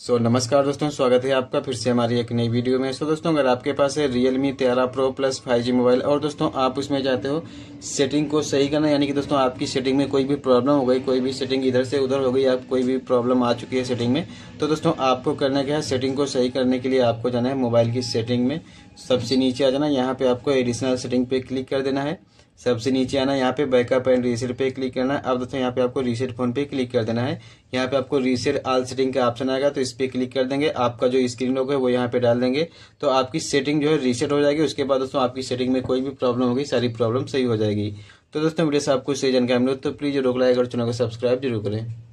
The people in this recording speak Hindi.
सो so, नमस्कार दोस्तों स्वागत है आपका फिर से हमारी एक नई वीडियो में सो so, दोस्तों अगर आपके पास है रियल मी तेरह pro plus five G mobile और दोस्तों आप उसमें चाहते हो सेटिंग को सही करना यानी कि दोस्तों आपकी सेटिंग में कोई भी प्रॉब्लम हो गई कोई भी सेटिंग इधर से उधर हो गई या कोई भी प्रॉब्लम आ चुकी है सेटिंग में तो दोस्तों आपको करना क्या है सेटिंग को सही करने के लिए आपको जाना है मोबाइल की सेटिंग में सबसे नीचे आ जाना यहाँ पे आपको एडिशनल सेटिंग पे क्लिक कर देना है सबसे नीचे आना यहाँ पे बैकअप एंड रीसेट पे क्लिक करना है अब दोस्तों यहाँ पे आपको रीसेट फोन पे क्लिक कर देना है यहाँ पे आपको रीसेट आल सेटिंग का ऑप्शन आएगा तो इस पर क्लिक कर देंगे आपका जो स्क्रीन लॉक है वो यहाँ पे डाल देंगे तो आपकी सेटिंग जो है रीसेट हो जाएगी उसके बाद दोस्तों आपकी सेटिंग में कोई भी प्रॉब्लम होगी सारी प्रॉब्लम सही हो जाएगी तो दोस्तों वीडियो से आपको सही जानकारी मिले तो प्लीज़ रोक लाइक और चैनल को सब्सक्राइब जरूर करें